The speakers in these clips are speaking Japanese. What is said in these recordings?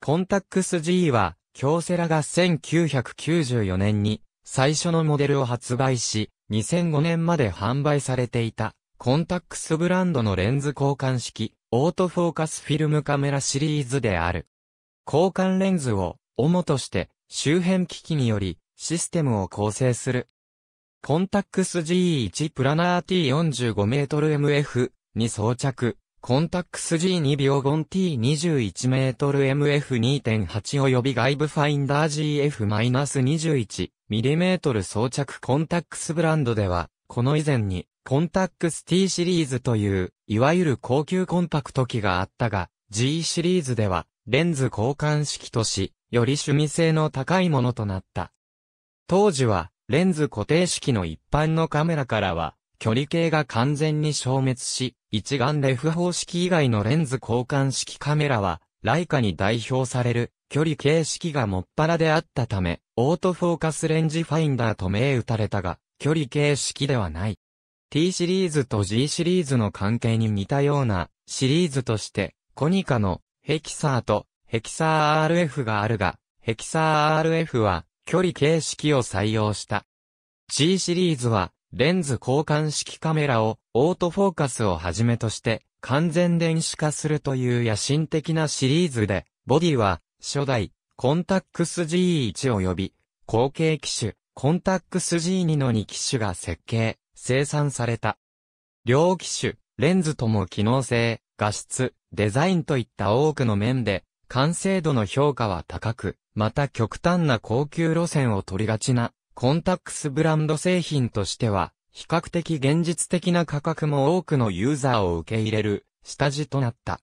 コンタックス G は、京セラが1994年に最初のモデルを発売し、2005年まで販売されていた、コンタックスブランドのレンズ交換式、オートフォーカスフィルムカメラシリーズである。交換レンズを、主として、周辺機器により、システムを構成する。コンタックス G1 プラナー T45mmF に装着、コンタックス G2 秒ン t 2 1ル m f 2 8及び外部ファインダー GF-21mm 装着コンタックスブランドでは、この以前に、コンタックス T シリーズという、いわゆる高級コンパクト機があったが、G シリーズでは、レンズ交換式とし、より趣味性の高いものとなった。当時は、レンズ固定式の一般のカメラからは、距離計が完全に消滅し、一眼レフ方式以外のレンズ交換式カメラは、ライカに代表される距離形式がもっぱらであったため、オートフォーカスレンジファインダーと銘打たれたが、距離形式ではない。T シリーズと G シリーズの関係に似たようなシリーズとして、コニカのヘキサーとヘキサー RF があるが、ヘキサー RF は距離形式を採用した。G シリーズはレンズ交換式カメラをオートフォーカスをはじめとして完全電子化するという野心的なシリーズで、ボディは初代コンタックス G1 及び後継機種コンタックス G2 の2機種が設計、生産された。両機種、レンズとも機能性、画質、デザインといった多くの面で、完成度の評価は高く、また極端な高級路線を取りがちなコンタックスブランド製品としては、比較的現実的な価格も多くのユーザーを受け入れる、下地となった。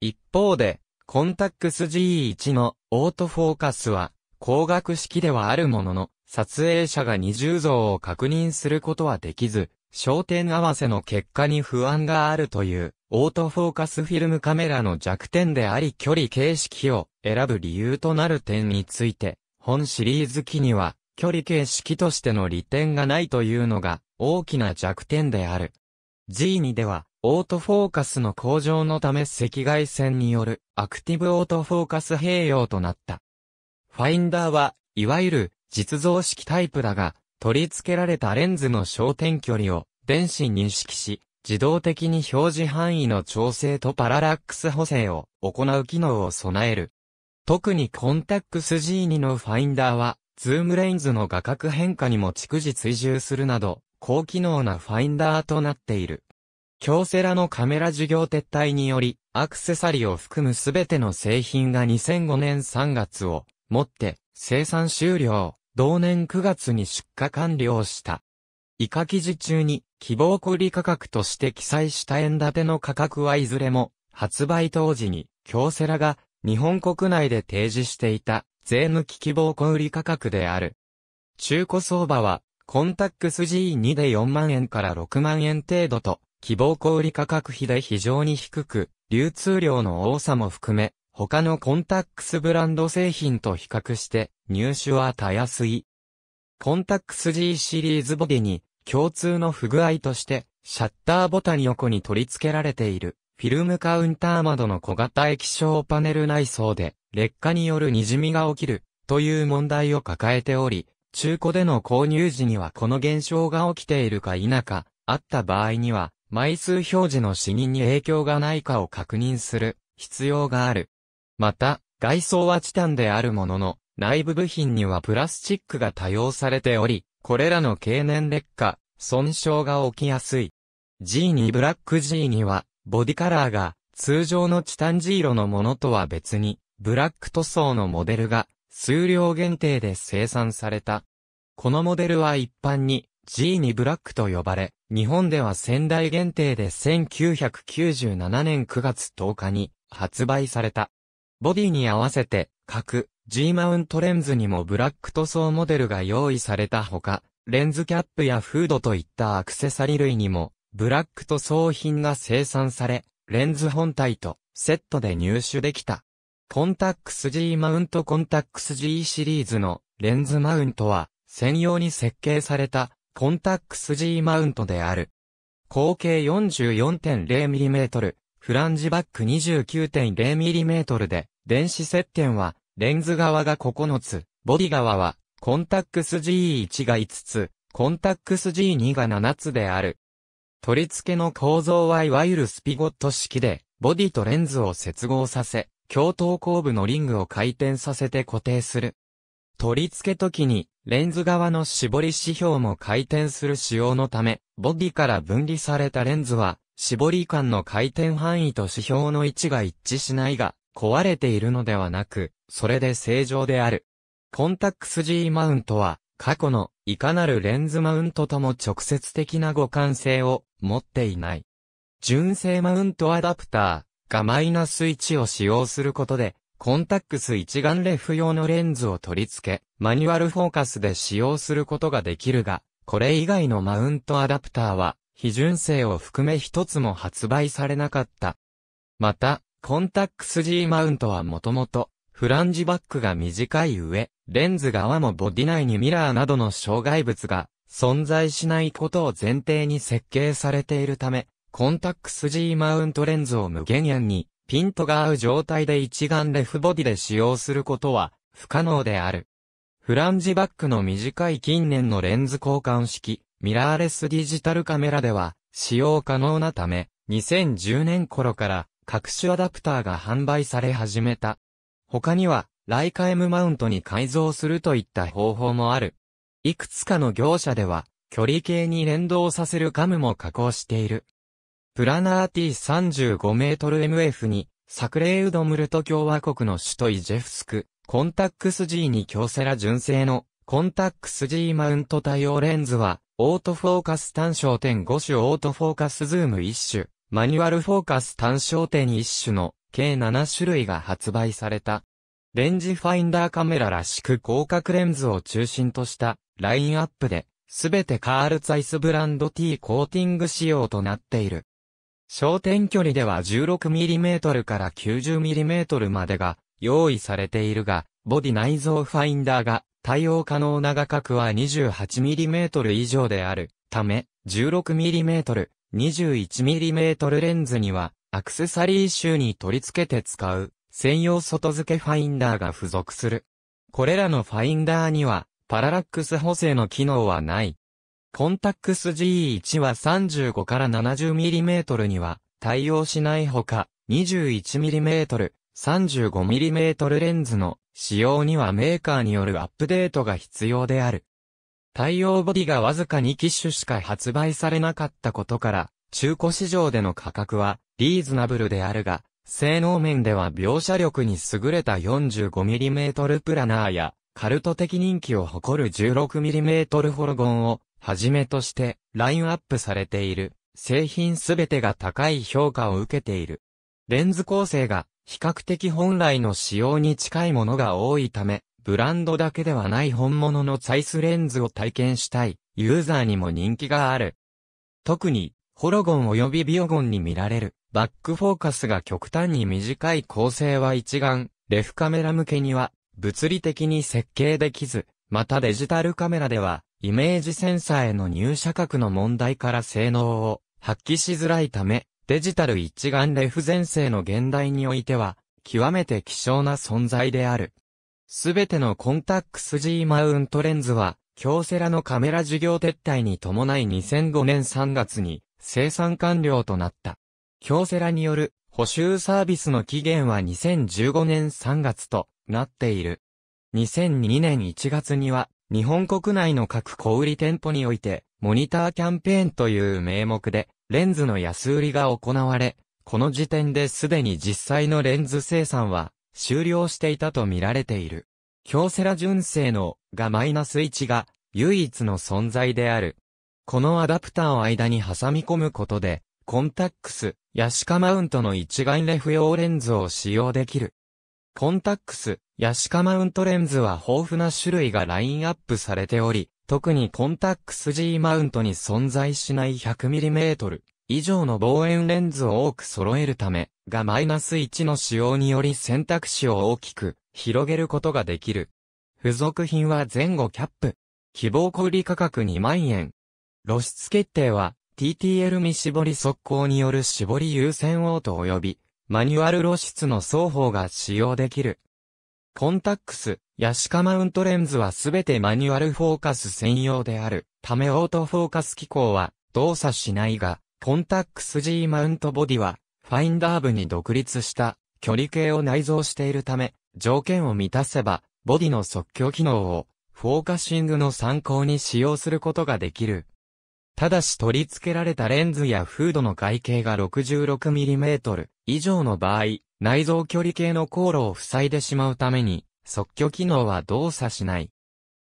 一方で、コンタックス G1 のオートフォーカスは、光学式ではあるものの、撮影者が二重像を確認することはできず、焦点合わせの結果に不安があるという、オートフォーカスフィルムカメラの弱点であり距離形式を選ぶ理由となる点について、本シリーズ機には、距離形式としての利点がないというのが大きな弱点である。G2 では、オートフォーカスの向上のため赤外線によるアクティブオートフォーカス併用となった。ファインダーは、いわゆる実像式タイプだが、取り付けられたレンズの焦点距離を電子認識し、自動的に表示範囲の調整とパララックス補正を行う機能を備える。特にコンタックス G2 のファインダーは、ズームレンズの画角変化にも逐次追従するなど、高機能なファインダーとなっている。京セラのカメラ事業撤退により、アクセサリーを含むすべての製品が2005年3月をもって生産終了、同年9月に出荷完了した。以下記事中に希望小売価格として記載した円建ての価格はいずれも発売当時に京セラが日本国内で提示していた税抜き希望小売価格である。中古相場は、コンタックス G2 で4万円から6万円程度と、希望小売価格比で非常に低く、流通量の多さも含め、他のコンタックスブランド製品と比較して入手はたやすい。コンタックス G シリーズボディに共通の不具合としてシャッターボタン横に取り付けられているフィルムカウンター窓の小型液晶パネル内装で劣化による滲みが起きるという問題を抱えており、中古での購入時にはこの現象が起きているか否か、あった場合には枚数表示の視認に影響がないかを確認する必要がある。また、外装はチタンであるものの、内部部品にはプラスチックが多用されており、これらの経年劣化、損傷が起きやすい。G2 ブラック G には、ボディカラーが通常のチタンジ色のものとは別に、ブラック塗装のモデルが数量限定で生産された。このモデルは一般に G2 ブラックと呼ばれ、日本では仙台限定で1997年9月10日に発売された。ボディに合わせて各 G マウントレンズにもブラック塗装モデルが用意されたほか、レンズキャップやフードといったアクセサリ類にもブラック塗装品が生産され、レンズ本体とセットで入手できた。コンタックス G マウントコンタックス G シリーズのレンズマウントは専用に設計されたコンタックス G マウントである。口径 44.0mm、フランジバック 29.0mm で、電子接点は、レンズ側が9つ、ボディ側は、コンタックス G1 が5つ、コンタックス G2 が7つである。取り付けの構造はいわゆるスピゴット式で、ボディとレンズを接合させ、共闘後部のリングを回転させて固定する。取り付け時に、レンズ側の絞り指標も回転する仕様のため、ボディから分離されたレンズは、絞り間の回転範囲と指標の位置が一致しないが、壊れているのではなく、それで正常である。コンタックス G マウントは、過去のいかなるレンズマウントとも直接的な互換性を持っていない。純正マウントアダプターがマイナス1を使用することで、コンタックス一眼レフ用のレンズを取り付け、マニュアルフォーカスで使用することができるが、これ以外のマウントアダプターは、非純正を含め一つも発売されなかった。また、コンタックス G マウントはもともと、フランジバックが短い上、レンズ側もボディ内にミラーなどの障害物が存在しないことを前提に設計されているため、コンタックス G マウントレンズを無限遠にピントが合う状態で一眼レフボディで使用することは不可能である。フランジバックの短い近年のレンズ交換式、ミラーレスディジタルカメラでは使用可能なため、2010年頃から各種アダプターが販売され始めた。他には、ライカ M マウントに改造するといった方法もある。いくつかの業者では、距離計に連動させるカムも加工している。プラナー t 3 5メートル m f に、作例ウドムルト共和国の首都イジェフスク、コンタックス G に強セラ純正の、コンタックス G マウント対応レンズは、オートフォーカス単焦点5種オートフォーカスズーム1種、マニュアルフォーカス単焦点1種の計7種類が発売された。レンジファインダーカメラらしく広角レンズを中心としたラインアップで、すべてカールツアイスブランド T コーティング仕様となっている。焦点距離では 16mm から 90mm までが用意されているが、ボディ内蔵ファインダーが対応可能な画角は 28mm 以上であるため、16mm、21mm レンズにはアクセサリー集に取り付けて使う専用外付けファインダーが付属する。これらのファインダーには、パララックス補正の機能はない。コンタックス G1 は35から 70mm には対応しないほか、21mm、35mm レンズの使用にはメーカーによるアップデートが必要である。対応ボディがわずか2機種しか発売されなかったことから、中古市場での価格はリーズナブルであるが、性能面では描写力に優れた 45mm プラナーや、カルト的人気を誇る 16mm ホロゴンを、はじめとして、ラインアップされている、製品すべてが高い評価を受けている。レンズ構成が、比較的本来の仕様に近いものが多いため、ブランドだけではない本物のサイスレンズを体験したい、ユーザーにも人気がある。特に、ホロゴン及びビオゴンに見られる、バックフォーカスが極端に短い構成は一眼、レフカメラ向けには、物理的に設計できず、またデジタルカメラでは、イメージセンサーへの入射角の問題から性能を発揮しづらいため、デジタル一眼レフ前世の現代においては、極めて希少な存在である。すべてのコンタックス G マウントレンズは、京セラのカメラ事業撤退に伴い2005年3月に生産完了となった。京セラによる補修サービスの期限は2015年3月となっている。2002年1月には、日本国内の各小売店舗において、モニターキャンペーンという名目で、レンズの安売りが行われ、この時点ですでに実際のレンズ生産は終了していたと見られている。京セラ純正のがマイナス1が唯一の存在である。このアダプターを間に挟み込むことで、コンタックス、ヤシカマウントの一眼レフ用レンズを使用できる。コンタックス、ヤシカマウントレンズは豊富な種類がラインアップされており、特にコンタックス G マウントに存在しない 100mm 以上の望遠レンズを多く揃えるため、がマイナス1の使用により選択肢を大きく広げることができる。付属品は前後キャップ。希望小売価格2万円。露出決定は TTL 未絞り速攻による絞り優先応答及びマニュアル露出の双方が使用できる。コンタックス、ヤシカマウントレンズはすべてマニュアルフォーカス専用であるためオートフォーカス機構は動作しないが、コンタックス G マウントボディはファインダー部に独立した距離計を内蔵しているため、条件を満たせばボディの即興機能をフォーカシングの参考に使用することができる。ただし取り付けられたレンズやフードの外径が 66mm 以上の場合、内蔵距離計の航路を塞いでしまうために、即挙機能は動作しない。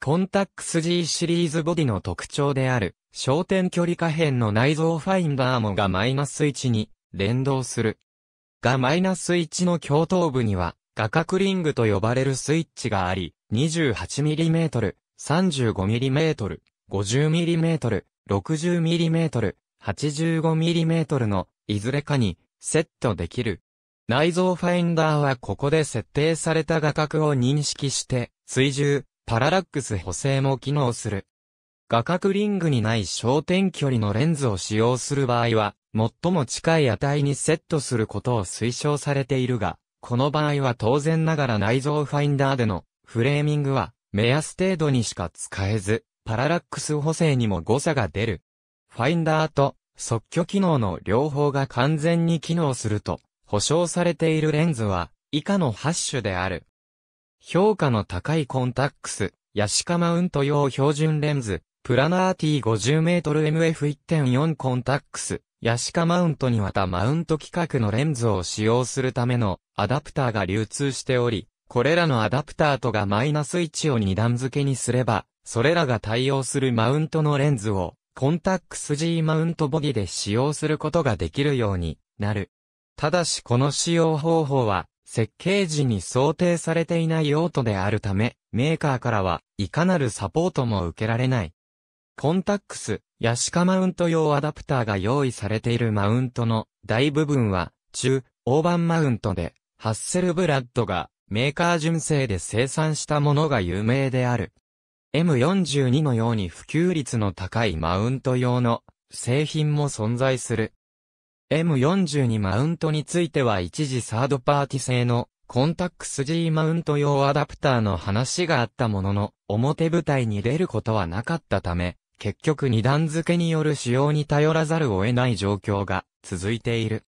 コンタックス G シリーズボディの特徴である、焦点距離可変の内蔵ファインダーもがマイナス1に連動する。がマイナス1の共頭部には、画角リングと呼ばれるスイッチがあり、28mm、35mm、50mm、60mm、85mm のいずれかにセットできる。内蔵ファインダーはここで設定された画角を認識して追従、パララックス補正も機能する。画角リングにない焦点距離のレンズを使用する場合は、最も近い値にセットすることを推奨されているが、この場合は当然ながら内蔵ファインダーでのフレーミングは目安程度にしか使えず、パララックス補正にも誤差が出る。ファインダーと即挙機能の両方が完全に機能すると、保証されているレンズは以下の8種である。評価の高いコンタックス、ヤシカマウント用標準レンズ、プラナー T50mmMF1.4 コンタックス、ヤシカマウントにわたマウント規格のレンズを使用するためのアダプターが流通しており、これらのアダプターとがマイナス1を2段付けにすれば、それらが対応するマウントのレンズを、コンタックス G マウントボディで使用することができるようになる。ただしこの使用方法は、設計時に想定されていない用途であるため、メーカーからはいかなるサポートも受けられない。コンタックス、ヤシカマウント用アダプターが用意されているマウントの大部分は、中、大ンマウントで、ハッセルブラッドがメーカー純正で生産したものが有名である。M42 のように普及率の高いマウント用の製品も存在する。M42 マウントについては一時サードパーティ製のコンタックス G マウント用アダプターの話があったものの表舞台に出ることはなかったため結局二段付けによる使用に頼らざるを得ない状況が続いている。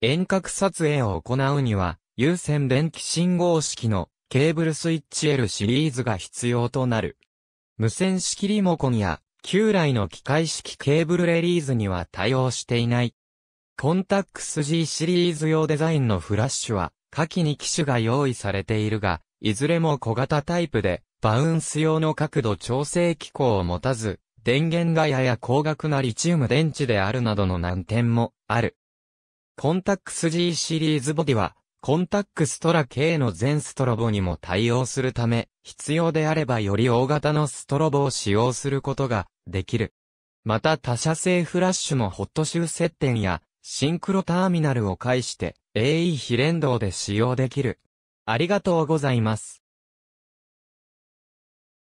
遠隔撮影を行うには有線電気信号式のケーブルスイッチ L シリーズが必要となる。無線式リモコンや旧来の機械式ケーブルレリーズには対応していない。コンタックス G シリーズ用デザインのフラッシュは下記に機種が用意されているが、いずれも小型タイプでバウンス用の角度調整機構を持たず、電源がやや高額なリチウム電池であるなどの難点もある。コンタックス G シリーズボディはコンタックストラ K の全ストロボにも対応するため、必要であればより大型のストロボを使用することができる。また他社製フラッシュもホット集接点やシンクロターミナルを介して AE 非連動で使用できる。ありがとうございます。